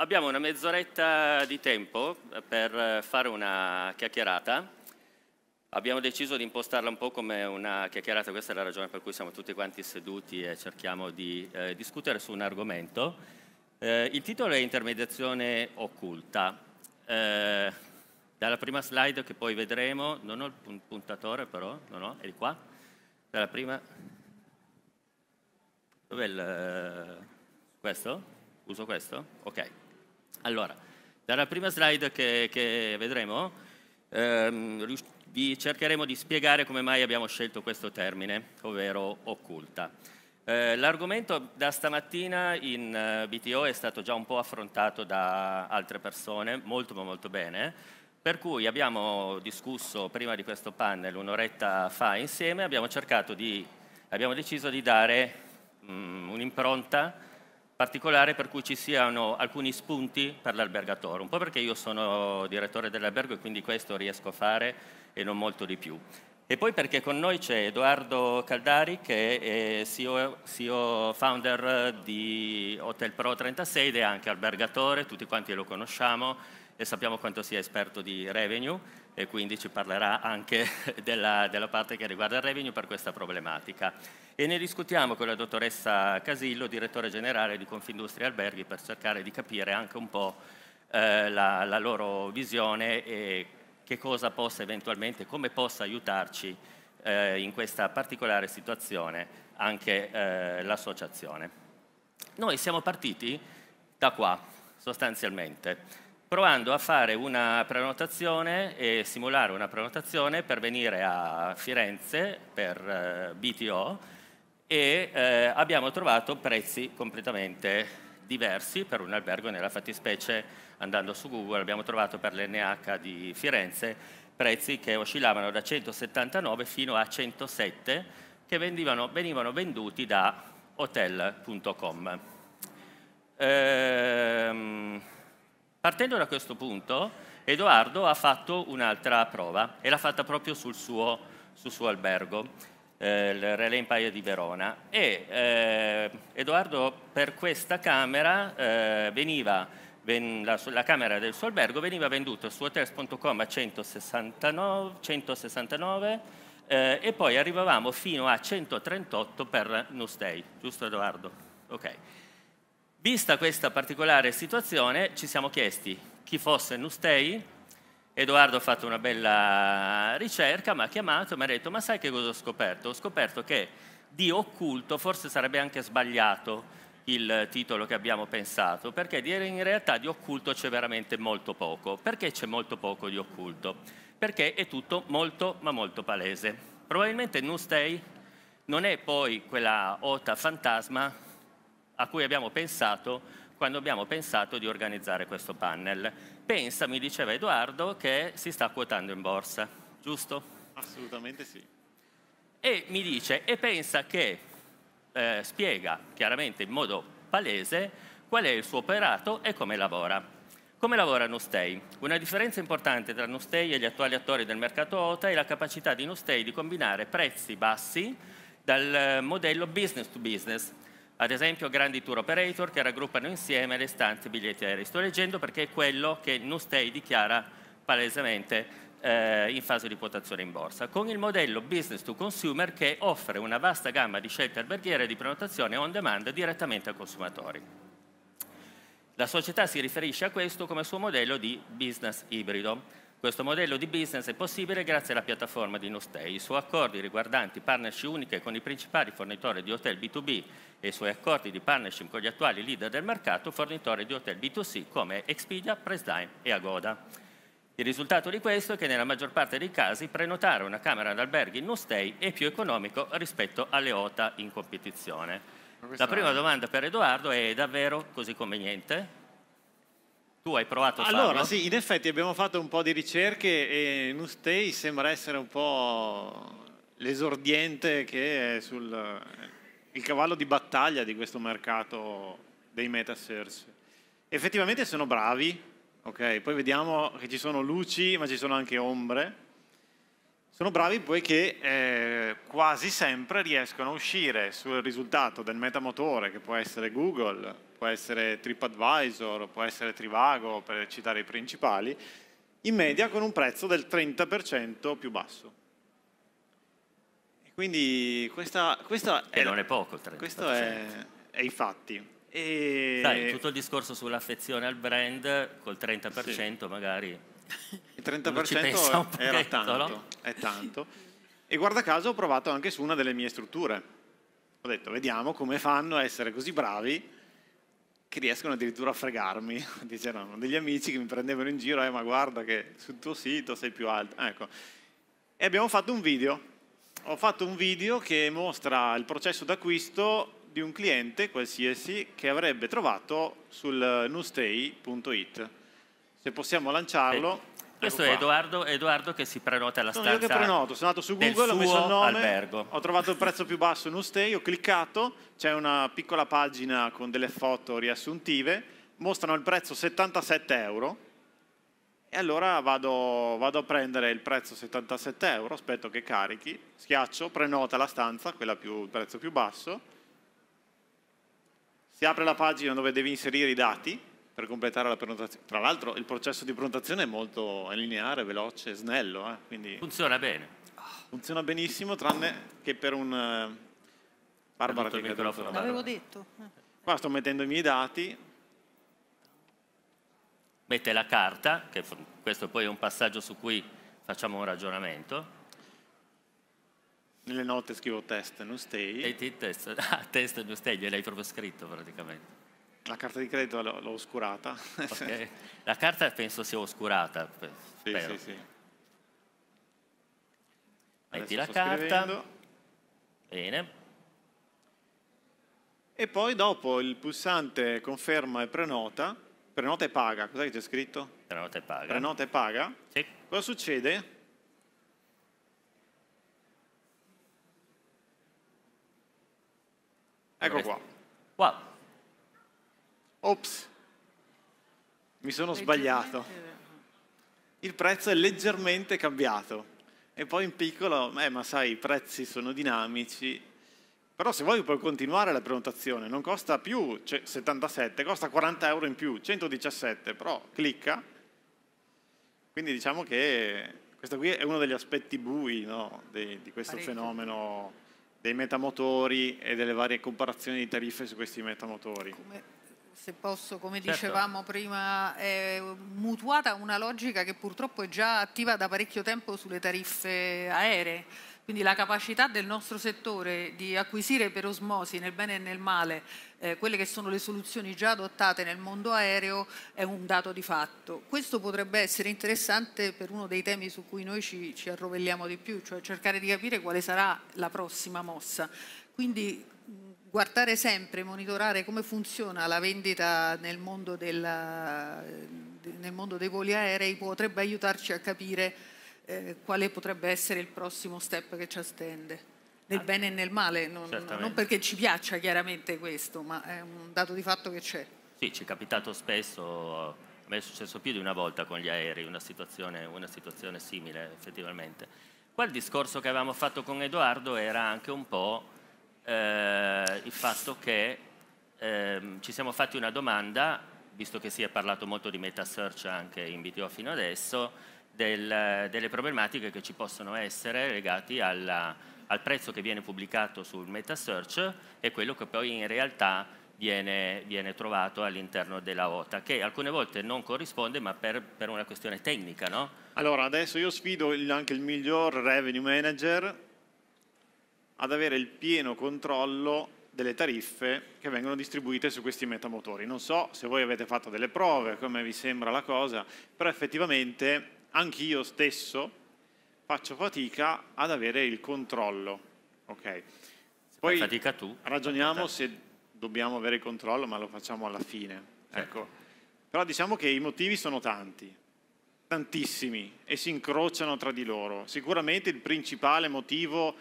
Abbiamo una mezz'oretta di tempo per fare una chiacchierata. Abbiamo deciso di impostarla un po' come una chiacchierata, questa è la ragione per cui siamo tutti quanti seduti e cerchiamo di eh, discutere su un argomento. Eh, il titolo è Intermediazione occulta. Eh, dalla prima slide che poi vedremo, non ho il puntatore però, non ho, è di qua. Dalla prima... Dov'è il... Eh, questo? Uso questo? Ok. Allora, dalla prima slide che, che vedremo ehm, vi cercheremo di spiegare come mai abbiamo scelto questo termine, ovvero occulta. Eh, l'argomento da stamattina in eh, BTO è stato già un po' affrontato da altre persone, molto ma molto bene, per cui abbiamo discusso prima di questo panel un'oretta fa insieme, abbiamo, di, abbiamo deciso di dare mh, mm, un'impronta particolare per cui ci siano alcuni spunti per l'albergatore, un po' perché io sono direttore dell'albergo e quindi questo riesco a fare e non molto di più. E poi perché con noi c'è Edoardo Caldari che è CEO, CEO, founder di Hotel Pro 36 ed è anche albergatore, tutti quanti lo conosciamo e sappiamo quanto sia esperto di revenue e quindi ci parlerà anche della, della parte che riguarda il revenue per questa problematica e ne discutiamo con la dottoressa Casillo, direttore generale di Confindustria Alberghi, per cercare di capire anche un po' eh, la, la, loro visione e che cosa possa eventualmente, come possa aiutarci eh, in questa particolare situazione anche eh, l'associazione. Noi siamo partiti da qua, sostanzialmente provando a fare una prenotazione e simulare una prenotazione per venire a Firenze per eh, BTO e eh, abbiamo trovato prezzi completamente diversi per un albergo, nella fattispecie andando su Google abbiamo trovato per l'NH di Firenze prezzi che oscillavano da 179 fino a 107 che vendivano, venivano venduti da hotel.com. Ehm, partendo da questo punto, Edoardo ha fatto un'altra prova e l'ha fatta proprio sul suo, sul suo albergo eh, il Relay Empire di Verona e eh, Edoardo per questa camera eh, veniva, ven, la, la, camera del suo albergo veniva venduta su hotels.com a 169, 169 eh, e poi arrivavamo fino a 138 per Nustay, giusto Edoardo? Ok. Vista questa particolare situazione ci siamo chiesti chi fosse Nustay, Edoardo ha fatto una bella ricerca, mi ha chiamato e mi ha detto ma sai che cosa ho scoperto? Ho scoperto che di occulto forse sarebbe anche sbagliato il titolo che abbiamo pensato, perché in realtà di occulto c'è veramente molto poco. Perché c'è molto poco di occulto? Perché è tutto molto ma molto palese. Probabilmente Newstay non è poi quella ota fantasma a cui abbiamo pensato quando abbiamo pensato di organizzare questo panel pensa, mi diceva Edoardo, che si sta quotando in borsa, giusto? Assolutamente sì. E mi dice, e pensa che, eh, spiega chiaramente in modo palese qual è il suo operato e come lavora. Come lavora Nustei? Una differenza importante tra Nustei e gli attuali attori del mercato OTA è la capacità di Nustei di combinare prezzi bassi dal eh, modello business to business, ad esempio grandi tour operator che raggruppano insieme le stanze biglietti Sto leggendo perché è quello che Nustei dichiara palesemente eh, in fase di quotazione in borsa, con il modello business to consumer che offre una vasta gamma di scelte alberghiere di prenotazione on demand direttamente ai consumatori. La società si riferisce a questo come suo modello di business ibrido questo modello di business è possibile grazie alla piattaforma di Nostay, i suoi accordi riguardanti partnership uniche con i principali fornitori di hotel B2B e i suoi accordi di partnership con gli attuali leader del mercato, fornitori di hotel B2C come Expedia, Prestime e Agoda. Il risultato di questo è che nella maggior parte dei casi prenotare una camera d'alberghi in Nostay è più economico rispetto alle OTA in competizione. La prima domanda per Edoardo è davvero così conveniente? Tu hai provato a allora, farlo? sì, in effetti abbiamo fatto un po' di ricerche e Nustei sembra essere un po' l'esordiente che è sul, il cavallo di battaglia di questo mercato dei meta search. Effettivamente sono bravi, ok? Poi vediamo che ci sono luci, ma ci sono anche ombre. Sono bravi poiché eh, quasi sempre riescono a uscire sul risultato del metamotore, che può essere Google, può essere TripAdvisor, può essere Trivago, per citare i principali, in media con un prezzo del 30% più basso. quindi questa, questa è... non è poco il 30%. Questo è, è i fatti. E... Dai, tutto il discorso sull'affezione al brand, col 30% sì. magari... Il 30% era tanto, no? è tanto. E guarda caso ho provato anche su una delle mie strutture. Ho detto, vediamo come fanno a essere così bravi che riescono addirittura a fregarmi, dicevano degli amici che mi prendevano in giro, eh, ma guarda che sul tuo sito sei più alto, ecco. E abbiamo fatto un video, ho fatto un video che mostra il processo d'acquisto di un cliente qualsiasi che avrebbe trovato sul newstay.it. Se possiamo lanciarlo... Ecco Questo è Edoardo, Edoardo, che si prenota alla stanza. io che prenoto, sono andato su Google, ho messo il nome, albergo. ho trovato il prezzo più basso in un stay, ho cliccato, c'è una piccola pagina con delle foto riassuntive, mostrano il prezzo 77 euro e allora vado, vado a prendere il prezzo 77 euro, aspetto che carichi, schiaccio, prenota la stanza, quella più, il prezzo più basso, si apre la pagina dove devi inserire i dati, per completare la prenotazione. Tra l'altro il processo di prenotazione è molto lineare, veloce, snello. Eh? Quindi funziona bene. Funziona benissimo, tranne che per un... Eh, barbara che microfono. L'avevo detto. Qua sto mettendo i miei dati. Mette la carta, che questo poi è un passaggio su cui facciamo un ragionamento. Nelle note scrivo test, non stay. E test, ah, test, non stay, gliel'hai proprio scritto praticamente. La carta di credito l'ho oscurata. Okay. La carta penso sia oscurata. Sì, spero. sì, sì. Metti la carta. Bene. E poi dopo il pulsante conferma e prenota. Prenota e paga. Cos'è che c'è scritto? Prenota e paga. Prenota e paga. Sì. Cosa succede? Ecco qua. Wow ops, mi sono sbagliato. Il prezzo è leggermente cambiato. E poi in piccolo, eh, ma sai, i prezzi sono dinamici. Però se vuoi puoi continuare la prenotazione, non costa più 77, cioè, costa 40 euro in più, 117, però clicca. Quindi diciamo che questo qui è uno degli aspetti bui no, di, di, questo Parecchio. fenomeno dei metamotori e delle varie comparazioni di tariffe su questi metamotori. Come se posso, come certo. dicevamo prima, è mutuata una logica che purtroppo è già attiva da parecchio tempo sulle tariffe aeree. Quindi la capacità del nostro settore di acquisire per osmosi nel bene e nel male eh, quelle che sono le soluzioni già adottate nel mondo aereo è un dato di fatto. Questo potrebbe essere interessante per uno dei temi su cui noi ci, ci arrovelliamo di più, cioè cercare di capire quale sarà la prossima mossa. Quindi guardare sempre, monitorare come funziona la vendita nel mondo, della, nel mondo dei voli aerei potrebbe aiutarci a capire eh, quale potrebbe essere il prossimo step che ci attende. Nel bene e nel male, non, non perché ci piaccia chiaramente questo, ma è un dato di fatto che c'è. Sì, ci è capitato spesso, a me è successo più di una volta con gli aerei, una situazione, una situazione simile effettivamente. Qua il discorso che avevamo fatto con Edoardo era anche un po' eh, il fatto che ehm, ci siamo fatti una domanda, visto che si è parlato molto di meta search anche in BTO fino adesso, del, delle problematiche che ci possono essere legate alla, al prezzo che viene pubblicato sul meta search e quello che poi in realtà viene, viene trovato all'interno della OTA, che alcune volte non corrisponde ma per, per una questione tecnica. No? Allora, adesso io sfido il, anche il miglior revenue manager ad avere il pieno controllo delle tariffe che vengono distribuite su questi metamotori. Non so se voi avete fatto delle prove, come vi sembra la cosa, però effettivamente anch'io stesso faccio fatica ad avere il controllo. Okay. Poi fatica tu. ragioniamo se dobbiamo avere il controllo, ma lo facciamo alla fine. Certo. Ecco. Però diciamo che i motivi sono tanti, tantissimi, e si incrociano tra di loro. Sicuramente il principale motivo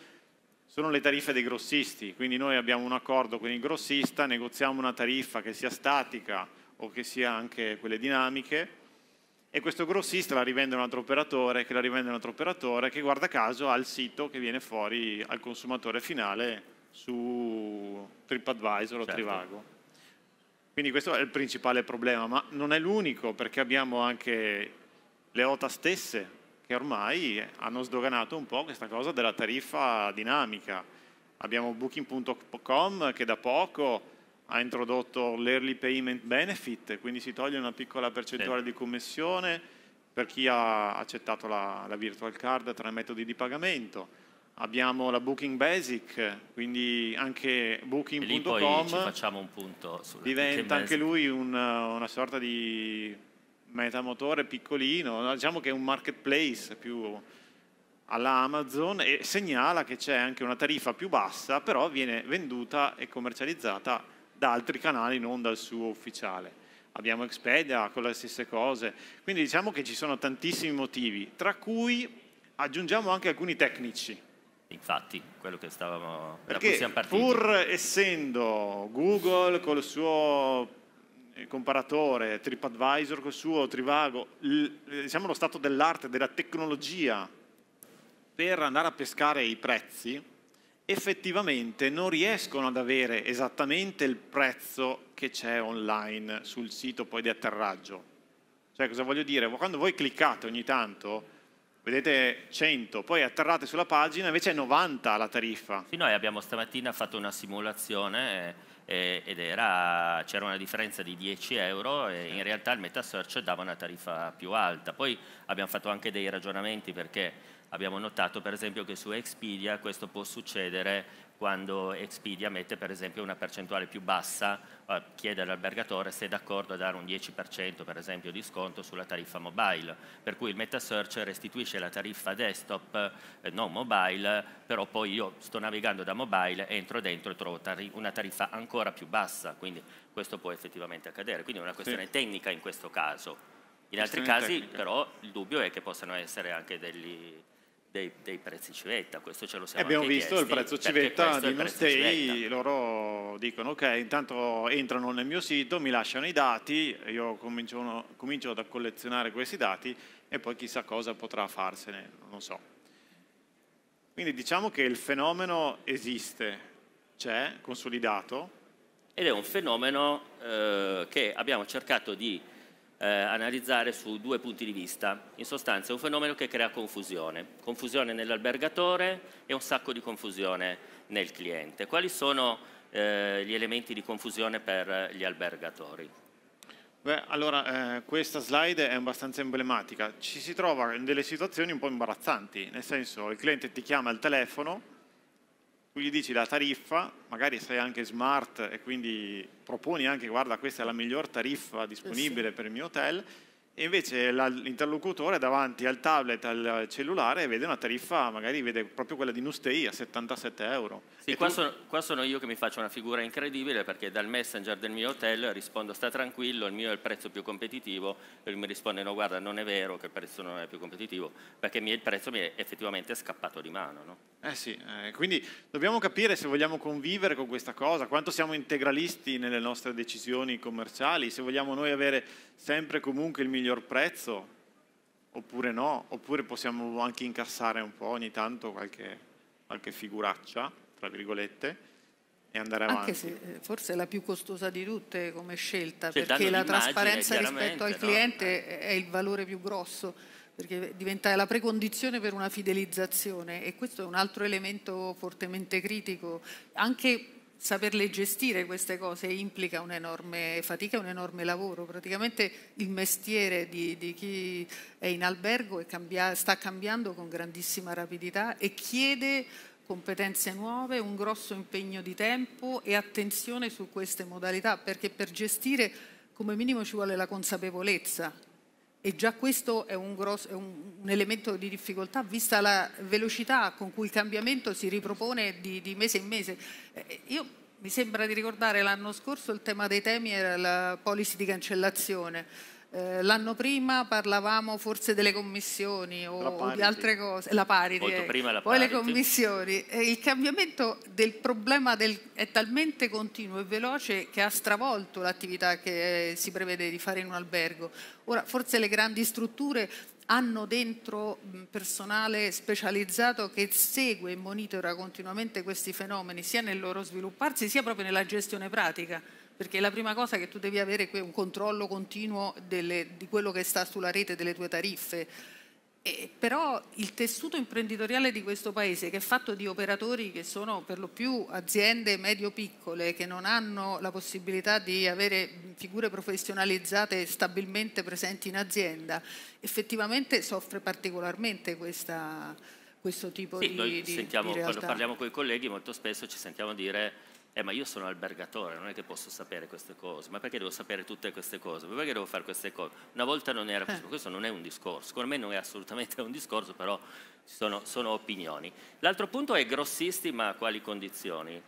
sono le tariffe dei grossisti, quindi noi abbiamo un accordo con il grossista, negoziamo una tariffa che sia statica o che sia anche quelle dinamiche e questo grossista la rivende a un altro operatore che la rivende a un altro operatore che guarda caso ha il sito che viene fuori al consumatore finale su TripAdvisor certo. o Trivago. Quindi questo è il principale problema, ma non è l'unico perché abbiamo anche le OTA stesse che ormai hanno sdoganato un po' questa cosa della tariffa dinamica. Abbiamo booking.com che da poco ha introdotto l'early payment benefit, quindi si toglie una piccola percentuale di commissione per chi ha accettato la, la virtual card tra i metodi di pagamento abbiamo la Booking Basic, quindi anche Booking.com diventa anche lui una, una sorta di metamotore piccolino, diciamo che è un marketplace più alla Amazon e segnala che c'è anche una tariffa più bassa, però viene venduta e commercializzata da altri canali, non dal suo ufficiale. Abbiamo Expedia con le stesse cose, quindi diciamo che ci sono tantissimi motivi, tra cui aggiungiamo anche alcuni tecnici. Infatti, quello che stavamo... Perché da cui siamo partiti. pur essendo Google con il suo eh, comparatore, TripAdvisor col suo, Trivago, eh, siamo lo stato dell'arte, della tecnologia per andare a pescare i prezzi, effettivamente non riescono ad avere esattamente il prezzo che c'è online sul sito poi di atterraggio. Cioè cosa voglio dire? Quando voi cliccate ogni tanto, vedete 100, poi atterrate sulla pagina, invece è 90 la tariffa. Sì, noi abbiamo stamattina fatto una simulazione eh, eh, ed era, c'era una differenza di 10 euro e in realtà il metasearch dava una tariffa più alta. Poi abbiamo fatto anche dei ragionamenti perché abbiamo notato per esempio che su Expedia questo può succedere quando Expedia mette per esempio una percentuale più bassa, eh, chiede all'albergatore se è d'accordo a dare un 10% per esempio di sconto sulla tariffa mobile, per cui il metasearch restituisce la tariffa desktop eh, non mobile, però poi io sto navigando da mobile, entro dentro e trovo tari una tariffa ancora più bassa, quindi questo può effettivamente accadere, quindi è una questione sì. tecnica in questo caso. In altri casi tecnica. però il dubbio è che possano essere anche degli dei, dei, prezzi civetta, questo ce lo siamo Abbiamo visto il prezzo civetta di Mustay, loro dicono ok, intanto entrano nel mio sito, mi lasciano i dati, io comincio, comincio a collezionare questi dati e poi chissà cosa potrà farsene, non so. Quindi diciamo che il fenomeno esiste, c'è, consolidato. Ed è un fenomeno eh, che abbiamo cercato di eh, analizzare su due punti di vista. In sostanza è un fenomeno che crea confusione, confusione nell'albergatore e un sacco di confusione nel cliente. Quali sono eh, gli elementi di confusione per gli albergatori? Beh, allora, eh, questa slide è abbastanza emblematica. Ci si trova in delle situazioni un po' imbarazzanti, nel senso il cliente ti chiama al telefono, tu gli dici la tariffa, magari sei anche smart e quindi proponi anche guarda questa è la miglior tariffa disponibile sì. per il mio hotel e invece l'interlocutore davanti al tablet, al cellulare, vede una tariffa, magari vede proprio quella di Nustei a 77 euro. Sì, qua, tu... sono, qua, sono, io che mi faccio una figura incredibile perché dal messenger del mio hotel rispondo sta tranquillo, il mio è il prezzo più competitivo, e lui mi risponde no guarda non è vero che il prezzo non è più competitivo perché il prezzo mi è effettivamente scappato di mano. No? Eh sì, eh, quindi dobbiamo capire se vogliamo convivere con questa cosa, quanto siamo integralisti nelle nostre decisioni commerciali, se vogliamo noi avere sempre comunque il miglior miglior prezzo oppure no, oppure possiamo anche incassare un po' ogni tanto qualche, qualche figuraccia, tra virgolette, e andare avanti. Anche se eh, forse è la più costosa di tutte come scelta, cioè, perché la trasparenza rispetto al no? cliente eh. è il valore più grosso, perché diventa la precondizione per una fidelizzazione e questo è un altro elemento fortemente critico, anche saperle gestire queste cose implica un'enorme fatica, un enorme lavoro. Praticamente il mestiere di, di chi è in albergo è cambia, sta cambiando con grandissima rapidità e chiede competenze nuove, un grosso impegno di tempo e attenzione su queste modalità, perché per gestire come minimo ci vuole la consapevolezza e già questo è un, grosso, è un, elemento di difficoltà, vista la velocità con cui il cambiamento si ripropone di, di mese in mese. Eh, io mi sembra di ricordare l'anno scorso il tema dei temi era la policy di cancellazione eh, l'anno prima parlavamo forse delle commissioni o di altre cose, la parity, Molto eh. prima la poi le commissioni. il cambiamento del problema del, è talmente continuo e veloce che ha stravolto l'attività che eh, si prevede di fare in un albergo. Ora, forse le grandi strutture hanno dentro personale specializzato che segue e monitora continuamente questi fenomeni sia nel loro svilupparsi sia proprio nella gestione pratica perché la prima cosa che tu devi avere è un controllo continuo delle, di quello che sta sulla rete delle tue tariffe. E, però il tessuto imprenditoriale di questo paese, che è fatto di operatori che sono per lo più aziende medio-piccole, che non hanno la possibilità di avere figure professionalizzate stabilmente presenti in azienda, effettivamente soffre particolarmente questa, questo tipo sì, di, noi sentiamo, di realtà. Quando parliamo con i colleghi molto spesso ci sentiamo dire eh ma io sono albergatore, non è che posso sapere queste cose, ma perché devo sapere tutte queste cose? Perché devo fare queste cose? Una volta non era così, eh. questo non è un discorso, secondo me non è assolutamente un discorso, però sono, sono opinioni. L'altro punto è grossisti ma a quali condizioni?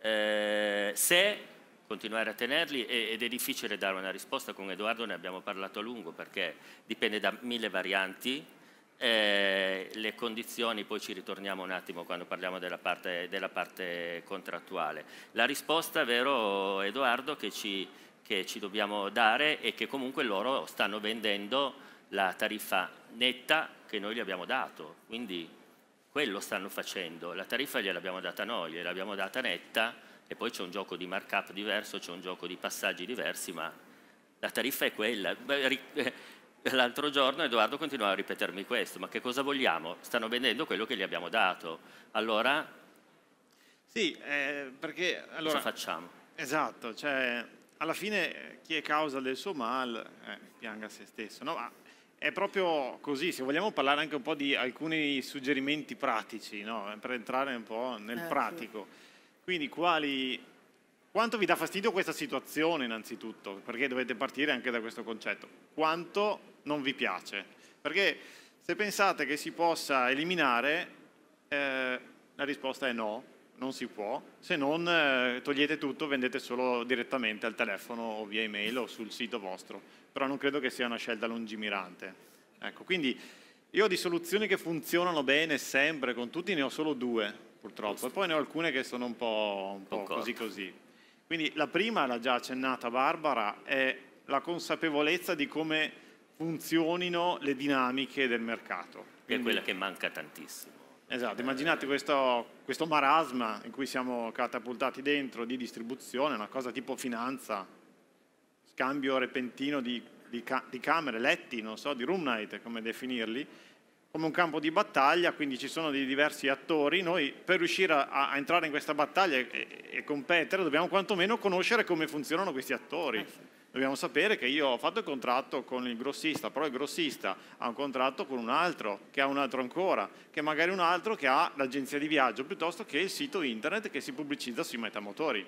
Eh, se continuare a tenerli ed è difficile dare una risposta, con Edoardo ne abbiamo parlato a lungo perché dipende da mille varianti, eh, le condizioni, poi ci ritorniamo un attimo quando parliamo della parte, della parte contrattuale. La risposta, vero Edoardo, che ci, che ci dobbiamo dare è che comunque loro stanno vendendo la tariffa netta che noi gli abbiamo dato, quindi quello stanno facendo, la tariffa gliel'abbiamo data noi, gliel'abbiamo data netta e poi c'è un gioco di markup diverso, c'è un gioco di passaggi diversi, ma la tariffa è quella l'altro giorno Edoardo continuava a ripetermi questo, ma che cosa vogliamo? Stanno vendendo quello che gli abbiamo dato. Allora... Sì, eh, perché... Allora, cosa facciamo? Esatto, cioè alla fine chi è causa del suo mal eh, pianga se stesso. No? Ma è proprio così, se vogliamo parlare anche un po' di alcuni suggerimenti pratici, no? per entrare un po' nel eh, pratico. Sì. Quindi quali, quanto vi dà fastidio questa situazione innanzitutto? Perché dovete partire anche da questo concetto. Quanto non vi piace. Perché se pensate che si possa eliminare, eh, la risposta è no, non si può, se non eh, togliete tutto, vendete solo direttamente al telefono o via email o sul sito vostro, però non credo che sia una scelta lungimirante. Ecco, quindi io di soluzioni che funzionano bene sempre, con tutti ne ho solo due purtroppo, Posto. e poi ne ho alcune che sono un po', un po così così. Quindi la prima, l'ha già accennata Barbara, è la consapevolezza di come funzionino le dinamiche del mercato. Quindi, è quella che manca tantissimo. Esatto, immaginate questo, questo marasma in cui siamo catapultati dentro di distribuzione, una cosa tipo finanza, scambio repentino di di, ca di, camere, letti, non so, di room night, come definirli, come un campo di battaglia, quindi ci sono dei diversi attori. Noi per riuscire a, a entrare in questa battaglia e, e, competere dobbiamo quantomeno conoscere come funzionano questi attori. Eh Dobbiamo sapere che io ho fatto il contratto con il grossista, però il grossista ha un contratto con un altro, che ha un altro ancora, che magari un altro che ha l'agenzia di viaggio, piuttosto che il sito internet che si pubblicizza sui metamotori.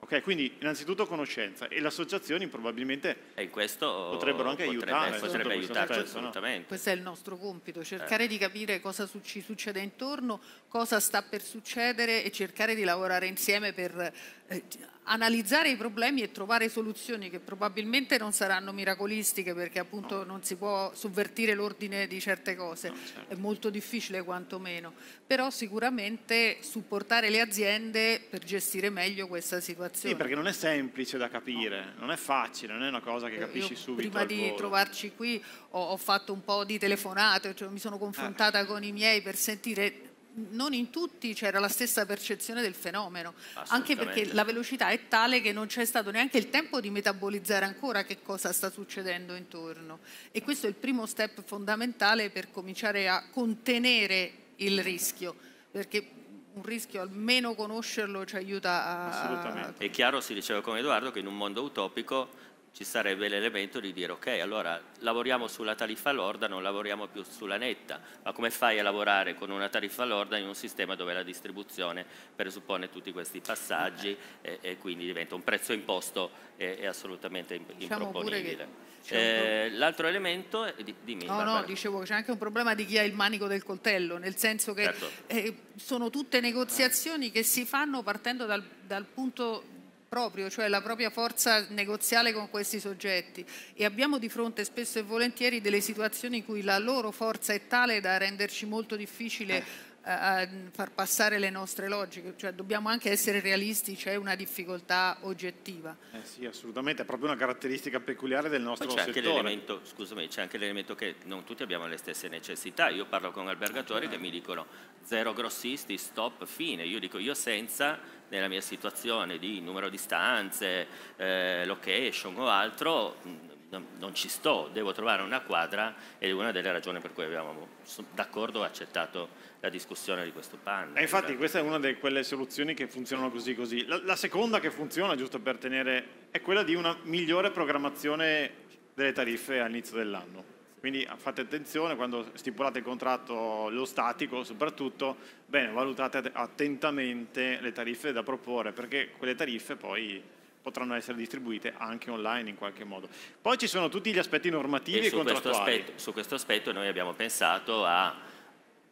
Okay, quindi innanzitutto conoscenza e le associazioni probabilmente potrebbero anche potrebbe, aiutare. Potrebbe aiutare, assolutamente. No? Questo è il nostro compito, eh. cercare eh. di capire cosa ci succede intorno, cosa sta per succedere e cercare di lavorare insieme per eh, analizzare i problemi e trovare soluzioni che probabilmente non saranno miracolistiche perché appunto non si può sovvertire l'ordine di certe cose, no, certo. è molto difficile quantomeno, però sicuramente supportare le aziende per gestire meglio questa situazione. Sì, perché non è semplice da capire, no. non è facile, non è una cosa che eh, capisci Io subito. Prima di volo. trovarci qui ho, ho, fatto un po' di telefonate, cioè mi sono confrontata eh. con i miei per sentire non in tutti c'era la stessa percezione del fenomeno, anche perché la velocità è tale che non c'è stato neanche il tempo di metabolizzare ancora che cosa sta succedendo intorno. E questo è il primo step fondamentale per cominciare a contenere il rischio, perché un rischio, almeno conoscerlo ci aiuta a... Assolutamente. È chiaro, si diceva con Edoardo, che in un mondo utopico ci sarebbe l'elemento di dire ok, allora lavoriamo sulla tariffa lorda, non lavoriamo più sulla netta, ma come fai a lavorare con una tariffa lorda in un sistema dove la distribuzione presuppone tutti questi passaggi e, e quindi diventa un prezzo imposto è, e assolutamente imp diciamo improponibile. Eh, L'altro elemento è eh, di, dimmi, no, Barbara. no, dicevo che c'è anche un problema di chi ha il manico del coltello, nel senso che certo. eh, sono tutte negoziazioni che si fanno partendo dal, dal punto proprio, cioè la propria forza negoziale con questi soggetti e abbiamo di fronte spesso e volentieri delle situazioni in cui la loro forza è tale da renderci molto difficile eh a far passare le nostre logiche, cioè dobbiamo anche essere realisti, c'è una difficoltà oggettiva. Eh sì, assolutamente, è proprio una caratteristica peculiare del nostro Poi c'è settore. l'elemento, scusami, c'è anche l'elemento che non tutti abbiamo le stesse necessità, io parlo con albergatori ah, che mi dicono zero grossisti, stop, fine, io dico io senza nella mia situazione di numero di stanze, eh, location o altro, mm, non ci sto, devo trovare una quadra ed è una delle ragioni per cui abbiamo d'accordo e accettato la discussione di questo panel. E eh, infatti questa è una di quelle soluzioni che funzionano così così. La, la, seconda che funziona, giusto per tenere, è quella di una migliore programmazione delle tariffe all'inizio dell'anno. Quindi ah, fate attenzione quando stipulate il contratto, lo statico soprattutto, bene, valutate attentamente le tariffe da proporre perché quelle tariffe poi potranno essere distribuite anche online in qualche modo. Poi ci sono tutti gli aspetti normativi e, e contrattuali. Questo aspetto, su questo aspetto noi abbiamo pensato a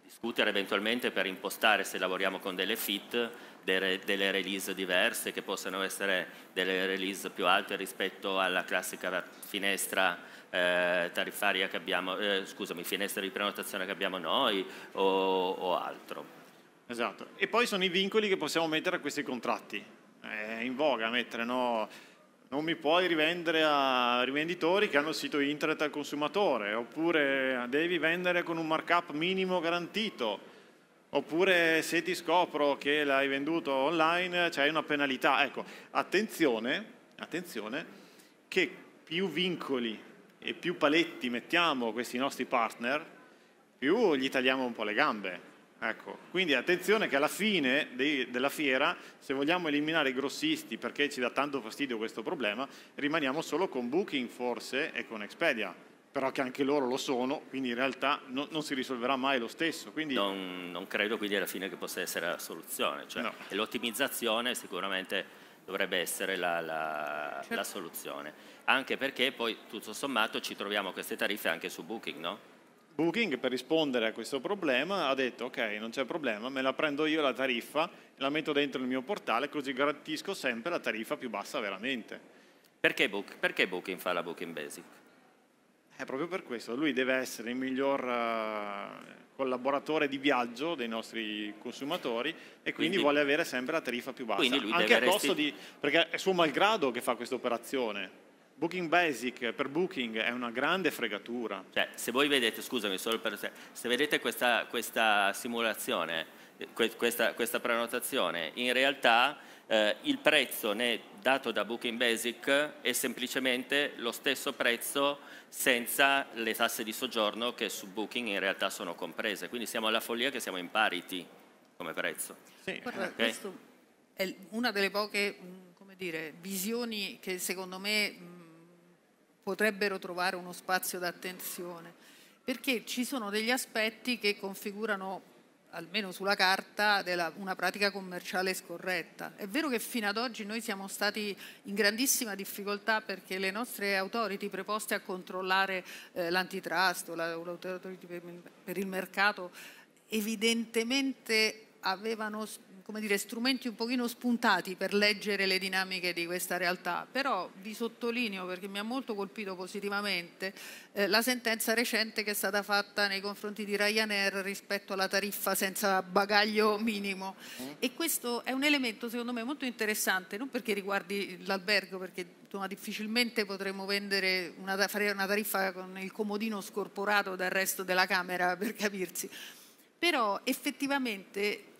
discutere eventualmente per impostare, se lavoriamo con delle fit, delle release diverse che possano essere delle release più alte rispetto alla classica finestra eh, tariffaria che abbiamo, eh, scusami, finestra di prenotazione che abbiamo noi o, o, altro. Esatto, e poi sono i vincoli che possiamo mettere a questi contratti. È eh, in voga mettere, no? Non mi puoi rivendere a rivenditori che hanno il sito internet al consumatore, oppure devi vendere con un markup minimo garantito. Oppure se ti scopro che l'hai venduto online c'è una penalità. Ecco, attenzione, attenzione, che più vincoli e più paletti mettiamo questi nostri partner, più gli tagliamo un po' le gambe. Ecco. Quindi attenzione che alla fine dei, della fiera, se vogliamo eliminare i grossisti perché ci dà tanto fastidio questo problema, rimaniamo solo con Booking forse e con Expedia, però che anche loro lo sono, quindi in realtà no, non si risolverà mai lo stesso. Quindi... Non, non, credo quindi alla fine che possa essere la soluzione, cioè, no. l'ottimizzazione sicuramente dovrebbe essere la, la, certo. la soluzione. Anche perché poi tutto sommato ci troviamo queste tariffe anche su Booking, no? Booking per rispondere a questo problema ha detto ok non c'è problema me la prendo io la tariffa la metto dentro il mio portale così garantisco sempre la tariffa più bassa veramente. Perché, Book, perché Booking fa la Booking Basic? È eh, proprio per questo, lui deve essere il miglior eh, collaboratore di viaggio dei nostri consumatori e quindi, quindi vuole avere sempre la tariffa più bassa, anche a costo di, perché è suo malgrado che fa questa operazione. Booking Basic per Booking è una grande fregatura. Cioè, se voi vedete, scusami, solo per se vedete questa, questa simulazione, eh, questa, questa, prenotazione, in realtà eh, il prezzo dato da Booking Basic è semplicemente lo stesso prezzo senza le tasse di soggiorno che su Booking in realtà sono comprese. Quindi siamo alla follia che siamo in parity come prezzo. Sì. Guarda, okay? Questo è una delle poche dire, visioni che secondo me potrebbero trovare uno spazio d'attenzione, perché ci sono degli aspetti che configurano almeno sulla carta, della, una pratica commerciale scorretta. È vero che fino ad oggi noi siamo stati in grandissima difficoltà perché le nostre authority preposte a controllare eh, l'antitrust o l'autorità per il mercato evidentemente avevano come dire, strumenti un pochino spuntati per leggere le dinamiche di questa realtà, però vi sottolineo perché mi ha molto colpito positivamente eh, la sentenza recente che è stata fatta nei confronti di Ryanair rispetto alla tariffa senza bagaglio minimo e questo è un elemento secondo me molto interessante, non perché riguardi l'albergo, perché insomma, difficilmente potremmo vendere una, una tariffa con il comodino scorporato dal resto della Camera, per capirsi, però effettivamente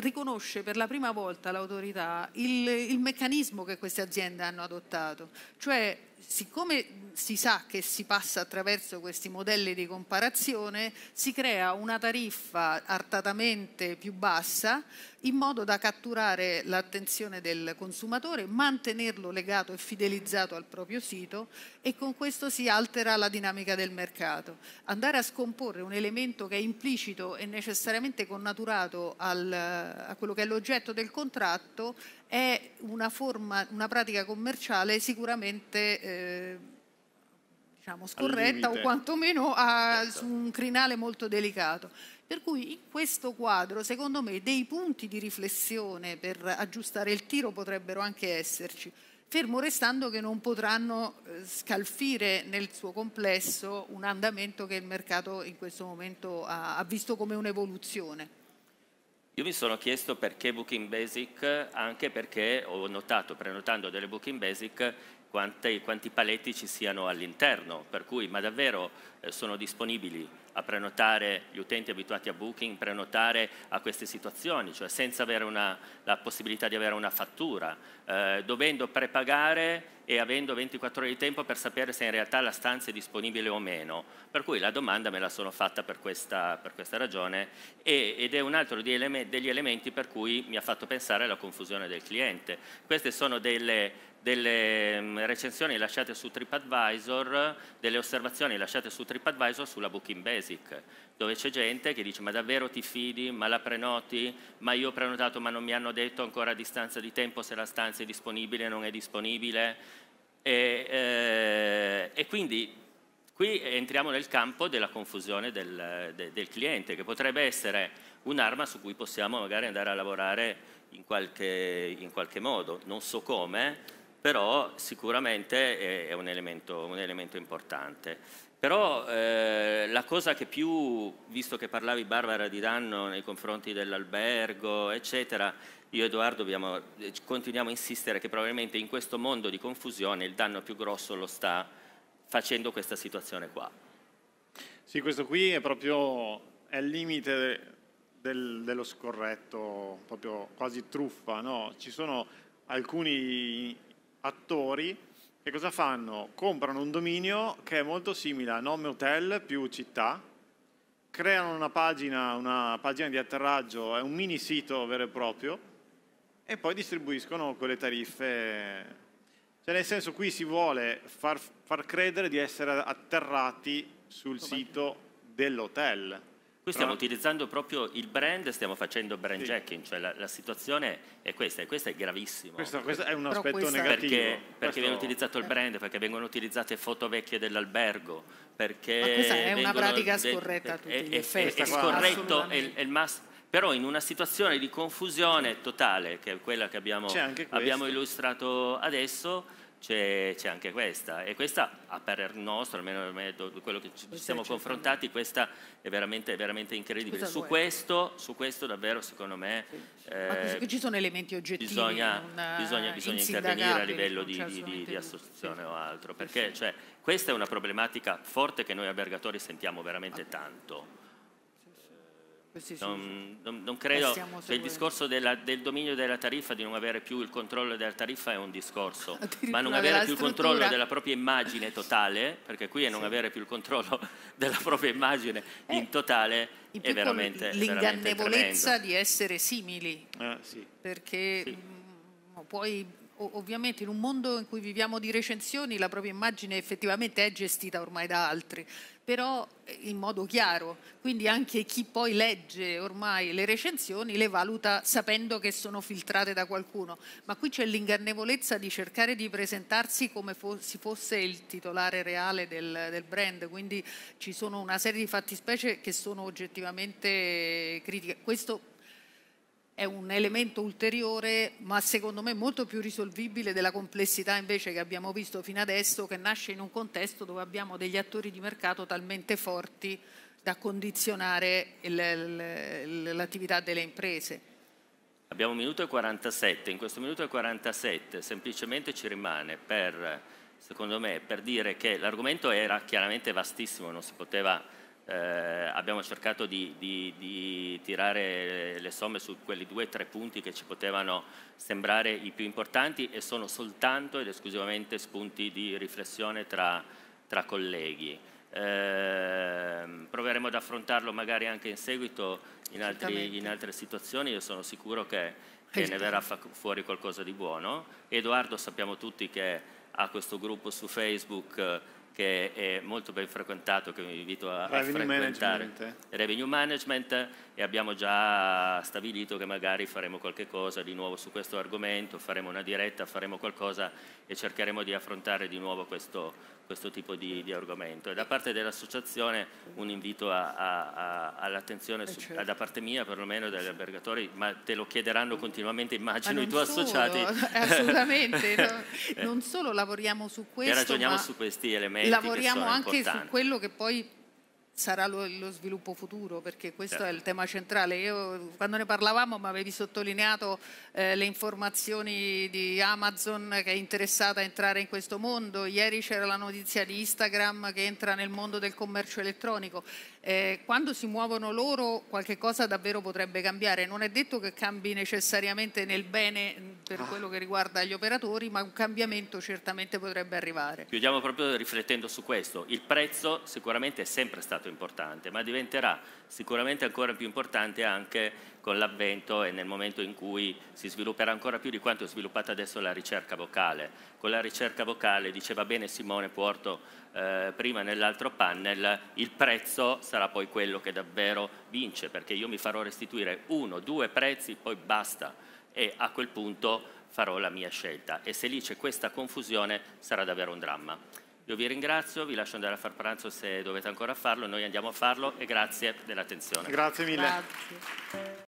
riconosce per la prima volta l'autorità il, il meccanismo che queste aziende hanno adottato, cioè siccome si sa che si passa attraverso questi modelli di comparazione, si crea una tariffa artatamente più bassa in modo da catturare l'attenzione del consumatore, mantenerlo legato e fidelizzato al proprio sito e con questo si altera la dinamica del mercato. Andare a scomporre un elemento che è implicito e necessariamente connaturato al, a quello che è l'oggetto del contratto è una, forma, una pratica commerciale sicuramente eh, diciamo, scorretta o quantomeno a, certo. su un crinale molto delicato. Per cui in questo quadro, secondo me, dei punti di riflessione per aggiustare il tiro potrebbero anche esserci, fermo restando che non potranno eh, scalfire nel suo complesso un andamento che il mercato in questo momento ha visto come un'evoluzione. Io mi sono chiesto perché Booking Basic, anche perché ho notato, prenotando delle Booking Basic, quanti, quanti paletti ci siano all'interno, per cui ma davvero eh, sono disponibili a prenotare gli utenti abituati a Booking, prenotare a queste situazioni, cioè senza avere una, la possibilità di avere una fattura, eh, dovendo prepagare e avendo 24 ore di tempo per sapere se in realtà la stanza è disponibile o meno. Per cui la domanda me la sono fatta per questa, per questa ragione e, ed è un altro degli elementi per cui mi ha fatto pensare alla confusione del cliente. Queste sono delle delle mm, recensioni lasciate su TripAdvisor, delle osservazioni lasciate su TripAdvisor sulla Booking Basic, dove c'è gente che dice ma davvero ti fidi, ma la prenoti, ma io ho prenotato ma non mi hanno detto ancora a distanza di tempo se la stanza è disponibile o non è disponibile. E, eh, e, quindi qui entriamo nel campo della confusione del, de, del cliente, che potrebbe essere un'arma su cui possiamo magari andare a lavorare in qualche, in qualche modo, non so come, però sicuramente è un elemento, un elemento importante. Però eh, la cosa che più, visto che parlavi Barbara di danno nei confronti dell'albergo, eccetera, io e Edoardo abbiamo, eh, continuiamo a insistere che probabilmente in questo mondo di confusione il danno più grosso lo sta facendo questa situazione qua. Sì, questo qui è proprio è il limite del, dello scorretto, proprio quasi truffa. No? Ci sono alcuni attori che cosa fanno? Comprano un dominio che è molto simile a nome hotel più città, creano una pagina, una pagina di atterraggio, è un mini sito vero e proprio, e poi distribuiscono quelle tariffe. Cioè nel senso qui si vuole far, far credere di essere atterrati sul sito dell'hotel. Qui stiamo utilizzando proprio il brand, stiamo facendo brand sì. jacking, cioè la, la, situazione è questa e questo è gravissimo. Questo, questo è un aspetto questo... negativo. Perché, perché viene utilizzato il brand, perché vengono utilizzate foto vecchie dell'albergo, perché... Ma questa è una pratica scorretta de, è, è, è, scorretto, è, è il mass... Però in una situazione di confusione totale, che è quella che abbiamo, abbiamo illustrato adesso, c'è, anche questa e questa a parer nostro, almeno quello che ci siamo confrontati, questa è veramente, veramente incredibile. Su questo, su questo, davvero secondo me... Sì. Eh, ci sono elementi oggettivi. Bisogna, eh, bisogna, bisogna intervenire a livello di, di, di, di associazione sì. o altro, perché sì. cioè, questa è una problematica forte che noi albergatori sentiamo veramente ah. tanto. Eh, sì, sì, non, non, credo, che il discorso della, del dominio della tariffa, di non avere più il controllo della tariffa è un discorso, ma non avere più il controllo della propria immagine totale, perché qui è non avere più il controllo della propria immagine eh, in totale è veramente L'ingannevolezza di essere simili, ah, perché mh, mm, puoi ovviamente in un mondo in cui viviamo di recensioni la propria immagine effettivamente è gestita ormai da altri, però eh, in modo chiaro, quindi anche chi poi legge ormai le recensioni le valuta sapendo che sono filtrate da qualcuno, ma qui c'è l'ingannevolezza di cercare di presentarsi come fo si fosse il titolare reale del, del, brand, quindi ci sono una serie di fattispecie che sono oggettivamente critiche. Questo è un elemento ulteriore, ma secondo me molto più risolvibile della complessità invece che abbiamo visto fino adesso, che nasce in un contesto dove abbiamo degli attori di mercato talmente forti da condizionare l'attività delle imprese. Abbiamo un minuto e 47, in questo minuto e 47 semplicemente ci rimane per, secondo me, per dire che l'argomento era chiaramente vastissimo, non si poteva eh, abbiamo cercato di, di, di, tirare le somme su quelli due o tre punti che ci potevano sembrare i più importanti e sono soltanto ed esclusivamente spunti di riflessione tra, tra colleghi. Eh, proveremo ad affrontarlo magari anche in seguito in, altri, in altre situazioni, io sono sicuro che, che ne verrà esatto. fuori qualcosa di buono. Edoardo sappiamo tutti che ha questo gruppo su Facebook che è molto ben frequentato, che vi invito a, a frequentare. Management. Revenue Management e abbiamo già stabilito che magari faremo qualche cosa di nuovo su questo argomento, faremo una diretta, faremo qualcosa e cercheremo di affrontare di nuovo questo, questo tipo di, di, argomento. E da parte dell'associazione un invito all'attenzione, eh, certo. da parte mia perlomeno, dagli albergatori, ma te lo chiederanno continuamente, immagino, i tuoi solo, associati. Eh, assolutamente, no, eh. non solo lavoriamo su questo, e ragioniamo su questi elementi. Lavoriamo anche importanti. su quello che poi sarà lo, lo, sviluppo futuro perché questo certo. è il certo. tema centrale. Io quando ne parlavamo mi avevi sottolineato eh, le informazioni di Amazon che è interessata a entrare in questo mondo, ieri c'era la notizia di Instagram che entra nel mondo del commercio elettronico. Eh, quando si muovono loro qualche cosa davvero potrebbe cambiare, non è detto che cambi necessariamente nel bene mm, per ah. quello che riguarda gli operatori, ma un cambiamento certamente potrebbe arrivare. Chiudiamo proprio riflettendo su questo, il prezzo sicuramente è sempre stato stato importante, ma diventerà sicuramente ancora più importante anche con l'avvento e nel momento in cui si svilupperà ancora più di quanto è sviluppata adesso la ricerca vocale. Con la ricerca vocale, diceva bene Simone Porto eh, prima nell'altro panel, il prezzo sarà poi quello che davvero vince, perché io mi farò restituire uno, due prezzi, poi basta e a quel punto farò la mia scelta. E se lì c'è questa confusione sarà davvero un dramma. Io vi ringrazio, vi lascio andare a far pranzo se dovete ancora farlo, noi andiamo a farlo e grazie dell'attenzione. Grazie mille. Grazie.